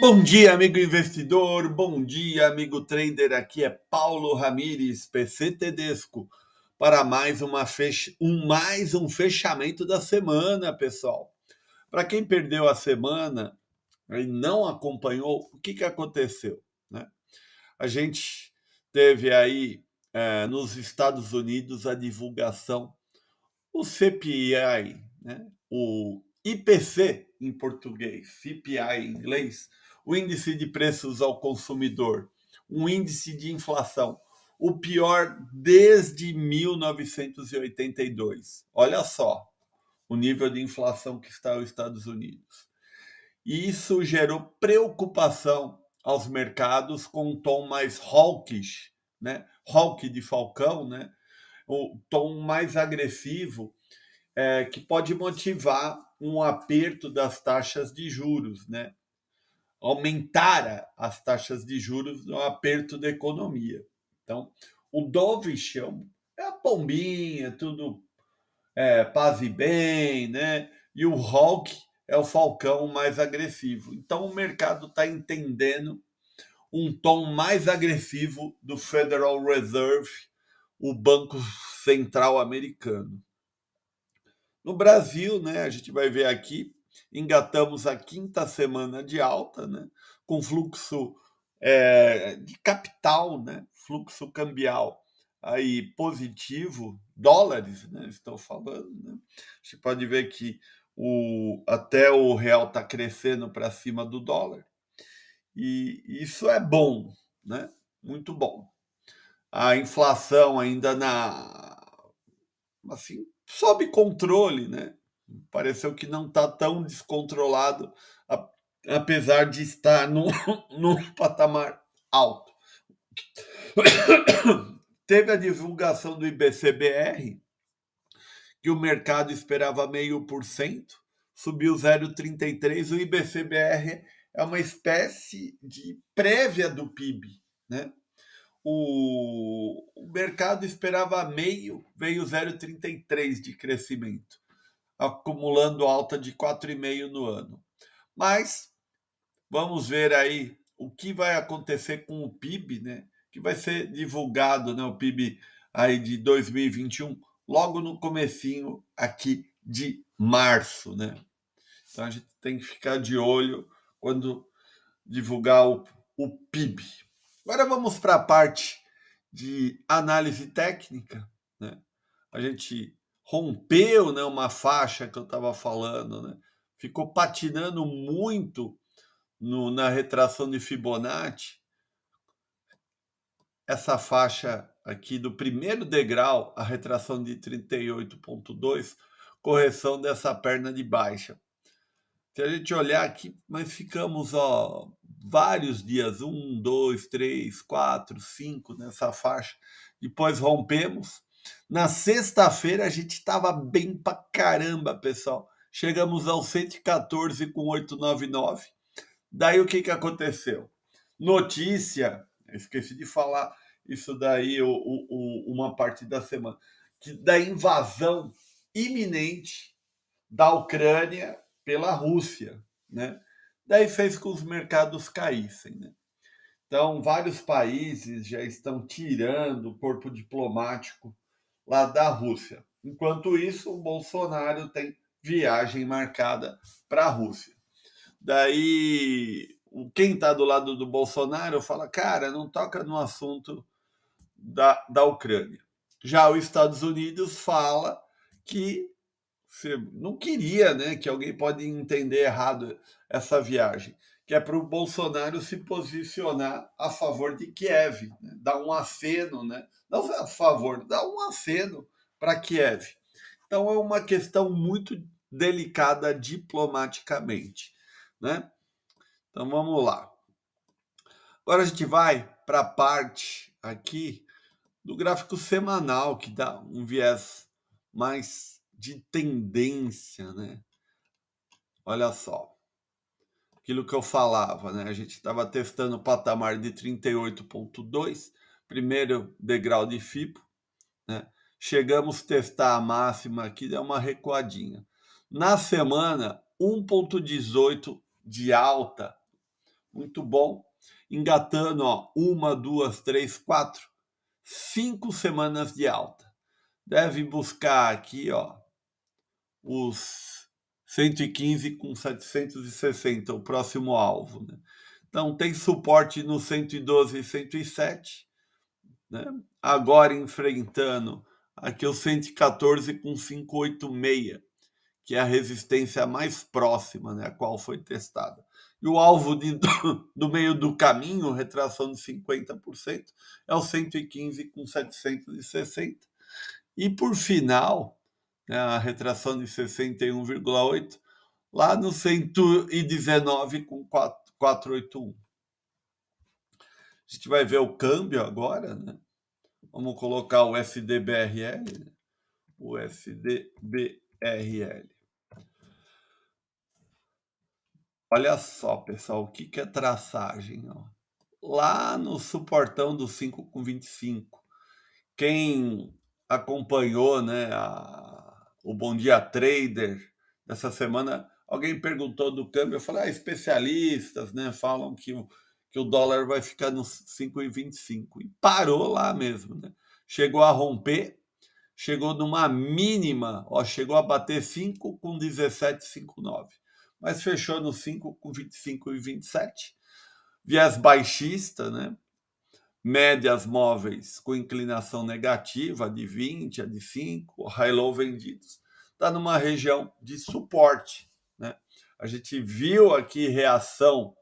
Bom dia, amigo investidor, bom dia, amigo trader. Aqui é Paulo Ramires, PC Tedesco, para mais, uma fech... um, mais um fechamento da semana, pessoal. Para quem perdeu a semana e não acompanhou, o que, que aconteceu? Né? A gente teve aí é, nos Estados Unidos a divulgação, o CPI, né? o IPC em português, CPI em inglês o índice de preços ao consumidor, um índice de inflação, o pior desde 1982. Olha só o nível de inflação que está nos Estados Unidos. E isso gerou preocupação aos mercados com um tom mais hawkish, né? Hawk de falcão, né? O tom mais agressivo é, que pode motivar um aperto das taxas de juros, né? aumentara as taxas de juros no é aperto da economia. Então, o dovish é a pombinha, tudo é, paz e bem, né? E o hawk é o falcão mais agressivo. Então, o mercado está entendendo um tom mais agressivo do Federal Reserve, o Banco Central Americano. No Brasil, né, a gente vai ver aqui, engatamos a quinta semana de alta, né? com fluxo é, de capital, né? fluxo cambial aí positivo, dólares, né? estou falando. Né? A gente pode ver que o, até o real está crescendo para cima do dólar. E isso é bom, né? muito bom. A inflação ainda na assim, sob controle, né? Pareceu que não está tão descontrolado, apesar de estar num, num patamar alto. Teve a divulgação do IBCBR, que o mercado esperava meio por cento, subiu 0,33. O IBCBR é uma espécie de prévia do PIB, né? O, o mercado esperava meio, veio 0,33 de crescimento acumulando alta de 4,5% no ano. Mas vamos ver aí o que vai acontecer com o PIB, né? Que vai ser divulgado, né? O PIB aí de 2021, logo no comecinho aqui de março, né? Então a gente tem que ficar de olho quando divulgar o, o PIB. Agora vamos para a parte de análise técnica, né? A gente rompeu né, uma faixa que eu estava falando, né? ficou patinando muito no, na retração de Fibonacci. Essa faixa aqui do primeiro degrau, a retração de 38,2, correção dessa perna de baixa. Se a gente olhar aqui, mas ficamos ó, vários dias, um, dois, três, quatro, cinco nessa faixa. Depois rompemos na sexta-feira a gente estava bem pra caramba, pessoal. Chegamos ao 114 com 899. Daí o que, que aconteceu? Notícia, esqueci de falar isso daí, o, o, o, uma parte da semana, que da invasão iminente da Ucrânia pela Rússia, né? Daí fez com que os mercados caíssem, né? Então, vários países já estão tirando o corpo diplomático lá da Rússia. Enquanto isso, o Bolsonaro tem viagem marcada para a Rússia. Daí, quem está do lado do Bolsonaro fala: cara, não toca no assunto da, da Ucrânia. Já os Estados Unidos fala que não queria né, que alguém pode entender errado essa viagem que é para o Bolsonaro se posicionar a favor de Kiev, né? dar um aceno, né? não a favor, dar um aceno para Kiev. Então é uma questão muito delicada diplomaticamente. Né? Então vamos lá. Agora a gente vai para a parte aqui do gráfico semanal, que dá um viés mais de tendência, né? Olha só aquilo que eu falava, né? A gente estava testando o patamar de 38,2, primeiro degrau de FIPO, né? Chegamos a testar a máxima aqui, deu uma recuadinha. Na semana, 1,18 de alta, muito bom. Engatando, ó, uma, duas, três, quatro, cinco semanas de alta. Deve buscar aqui, ó, os 115 com 760, o próximo alvo. Né? Então, tem suporte no 112 e 107, né? agora enfrentando aqui o 114 com 586, que é a resistência mais próxima, né? a qual foi testada. E o alvo de, do, do meio do caminho, retração de 50%, é o 115 com 760. E por final, né, a retração de 61,8, lá no 119,481. A gente vai ver o câmbio agora, né? Vamos colocar o SDBRL, o SDBRL. Olha só, pessoal, o que, que é traçagem? Ó? Lá no suportão do 5,25. Quem acompanhou né, a, o Bom Dia Trader dessa semana, alguém perguntou do câmbio, eu falei, ah, especialistas, né, falam que o, que o dólar vai ficar nos 5,25 e parou lá mesmo, né? Chegou a romper, chegou numa mínima, ó, chegou a bater 5 com 17,59, mas fechou no 5 com 25,27. e Viés baixista, né? médias móveis com inclinação negativa, de 20 a de 5, high-low vendidos, está numa região de suporte. Né? A gente viu aqui reação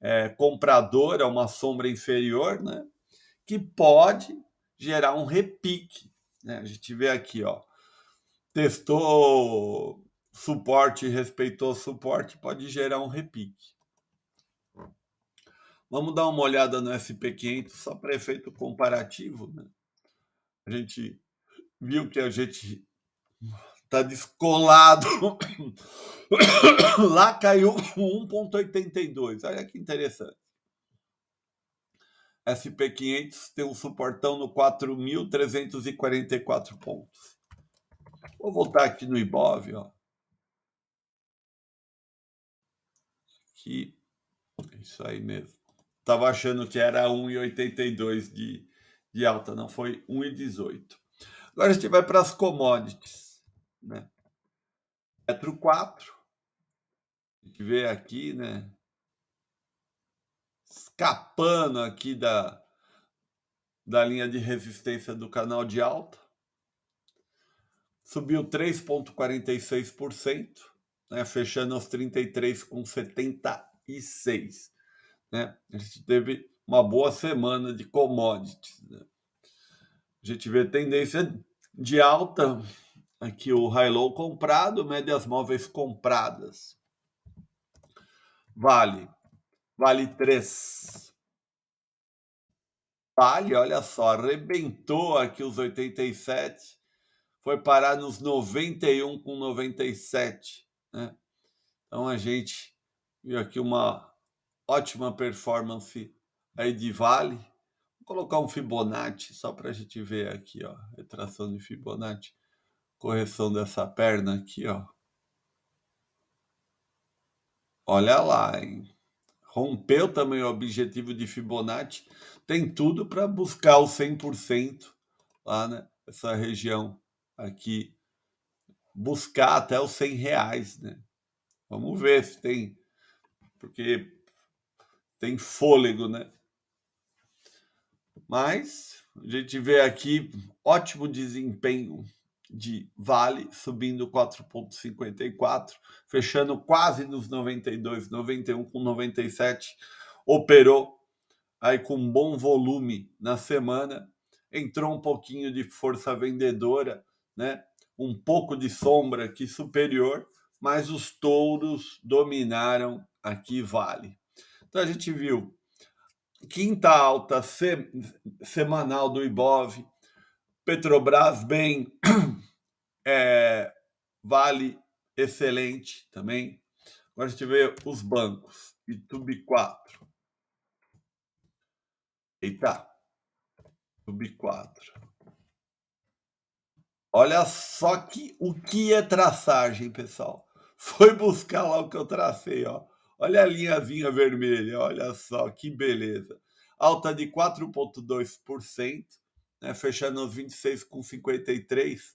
é, compradora, uma sombra inferior, né? que pode gerar um repique. Né? A gente vê aqui, ó, testou suporte, respeitou suporte, pode gerar um repique. Vamos dar uma olhada no SP500, só para efeito comparativo. Né? A gente viu que a gente está descolado. Lá caiu 1,82. Olha que interessante. SP500 tem um suportão no 4.344 pontos. Vou voltar aqui no IBOV, ó. Aqui, é isso aí mesmo. Estava achando que era 1,82 de, de alta, não foi 1,18. Agora a gente vai para as commodities. Né? Petro 4. A gente vê aqui, né? Escapando aqui da, da linha de resistência do canal de alta. Subiu 3,46%, né? fechando aos 33,76%. Né? A gente teve uma boa semana de commodities. Né? A gente vê tendência de alta aqui o high-low comprado, médias móveis compradas. Vale. Vale 3. Vale, olha só, arrebentou aqui os 87, foi parar nos 91 com 97, né? Então a gente viu aqui uma ótima performance aí de Vale. Vou colocar um Fibonacci só para a gente ver aqui, ó, retração de Fibonacci, correção dessa perna aqui, ó. Olha lá, hein? Rompeu também o objetivo de Fibonacci. Tem tudo para buscar o 100% lá nessa né, Essa região aqui. Buscar até os 100 reais, né? Vamos ver se tem. Porque tem fôlego, né? Mas a gente vê aqui ótimo desempenho de Vale subindo 4,54, fechando quase nos 92, 91 com 97, operou aí com bom volume na semana, entrou um pouquinho de força vendedora, né? Um pouco de sombra aqui superior, mas os touros dominaram aqui Vale. Então a gente viu quinta alta se, semanal do Ibov, Petrobras bem, é, Vale excelente também. Agora a gente vê os bancos, Itube 4. Eita, Itube 4. Olha só que o que é traçagem, pessoal. Foi buscar lá o que eu tracei, ó. Olha a linhazinha vermelha, olha só que beleza. Alta de 4,2%, né, fechando aos 26,53.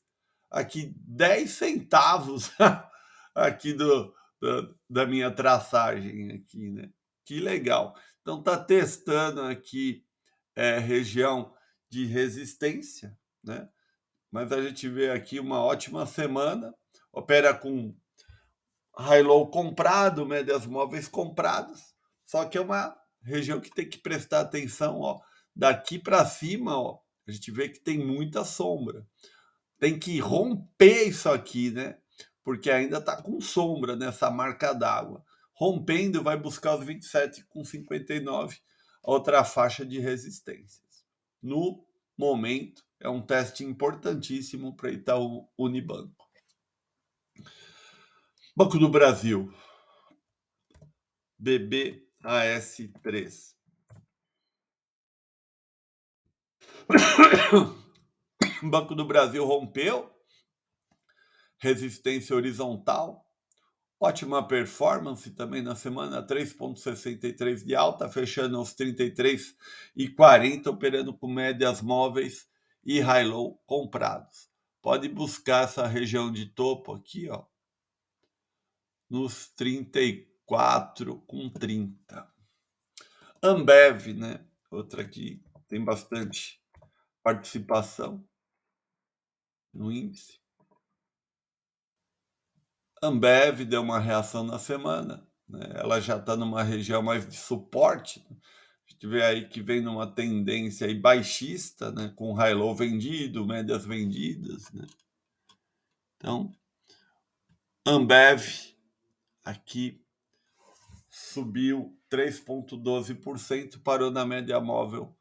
Aqui 10 centavos aqui do, do, da minha traçagem aqui, né? Que legal. Então tá testando aqui é, região de resistência, né? Mas a gente vê aqui uma ótima semana, opera com high-low comprado, médias né, móveis compradas, só que é uma região que tem que prestar atenção, ó, daqui para cima, ó, a gente vê que tem muita sombra. Tem que romper isso aqui, né? Porque ainda está com sombra nessa marca d'água. Rompendo, vai buscar os 27 com 59, outra faixa de resistências. No momento, é um teste importantíssimo para Itaú Unibanco. Banco do Brasil, BBAS3. Banco do Brasil rompeu resistência horizontal, ótima performance também na semana, 3,63 de alta, fechando aos 33,40, e operando com médias móveis e high-low comprados. Pode buscar essa região de topo aqui, ó, nos 34 com 30. Ambev, né? Outra que tem bastante participação no índice. Ambev deu uma reação na semana. Né? Ela já está numa região mais de suporte. A gente vê aí que vem numa tendência aí baixista, né? com high low vendido, médias vendidas. Né? Então, Ambev aqui subiu 3,12%, parou na média móvel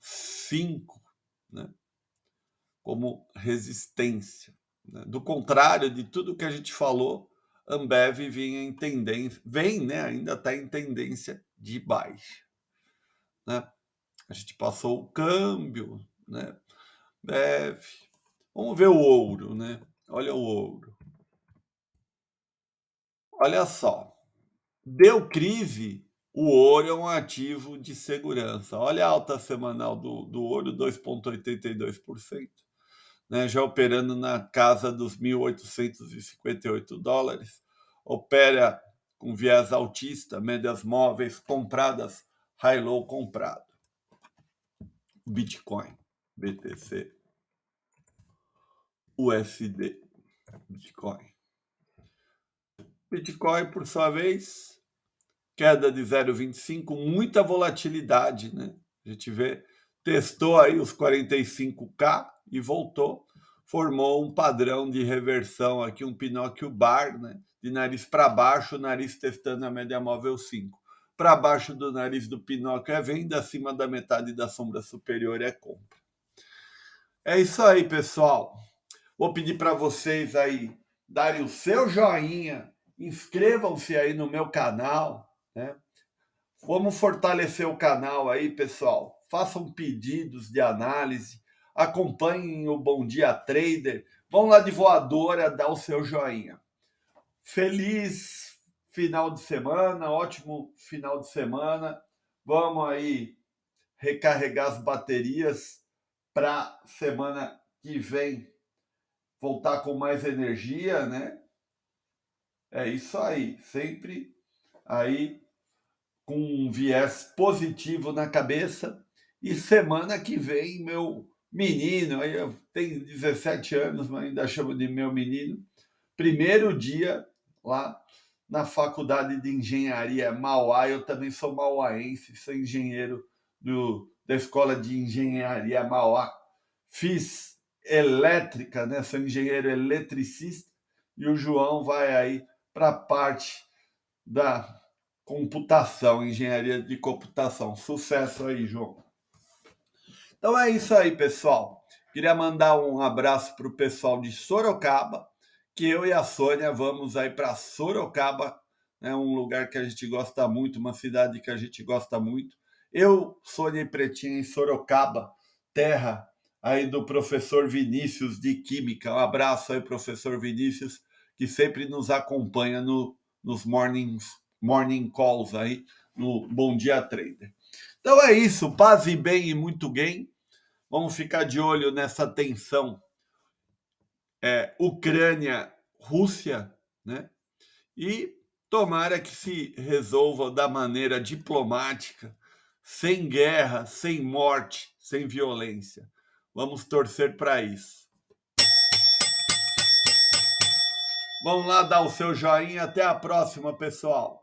5, né? como resistência. Né? Do contrário de tudo que a gente falou, Ambev vinha em tendência, vem, né? ainda está em tendência de baixa. Né? A gente passou o câmbio, né? Ambev. Vamos ver o ouro, né? Olha o ouro. Olha só. Deu CRIVE, o ouro é um ativo de segurança. Olha a alta semanal do, do ouro, 2,82%, né? já operando na casa dos 1.858 dólares. Opera com viés altista, médias móveis compradas, high-low comprado. Bitcoin, BTC, USD, Bitcoin. Bitcoin, por sua vez, queda de 0,25, muita volatilidade, né? A gente vê, testou aí os 45k e voltou, formou um padrão de reversão aqui, um Pinóquio Bar, né? De nariz para baixo, nariz testando a média móvel 5. Para baixo do nariz do Pinóquio é venda, acima da metade da sombra superior é compra. É isso aí, pessoal. Vou pedir para vocês aí darem o seu joinha Inscrevam-se aí no meu canal, né? Vamos fortalecer o canal aí, pessoal. Façam pedidos de análise, acompanhem o Bom Dia Trader, vão lá de voadora dar o seu joinha. Feliz final de semana, ótimo final de semana. Vamos aí recarregar as baterias para semana que vem voltar com mais energia, né? É isso aí, sempre aí com um viés positivo na cabeça. E semana que vem, meu menino, aí eu tenho 17 anos, mas ainda chamo de meu menino, primeiro dia lá na Faculdade de Engenharia Mauá, eu também sou mauaense, sou engenheiro do, da Escola de Engenharia Mauá. Fiz elétrica, né? Sou engenheiro eletricista e o João vai aí para a parte da computação, engenharia de computação. Sucesso aí, João. Então é isso aí, pessoal. Queria mandar um abraço para o pessoal de Sorocaba, que eu e a Sônia vamos aí para Sorocaba, né, um lugar que a gente gosta muito, uma cidade que a gente gosta muito. Eu, Sônia e Pretinha, em Sorocaba, terra aí do professor Vinícius de Química. Um abraço aí, professor Vinícius que sempre nos acompanha no, nos mornings, morning calls aí, no Bom Dia Trader. Então é isso, paz e bem e muito bem. Vamos ficar de olho nessa tensão é, Ucrânia-Rússia, né? E tomara que se resolva da maneira diplomática, sem guerra, sem morte, sem violência. Vamos torcer para isso. Vamos lá dar o seu joinha. Até a próxima, pessoal.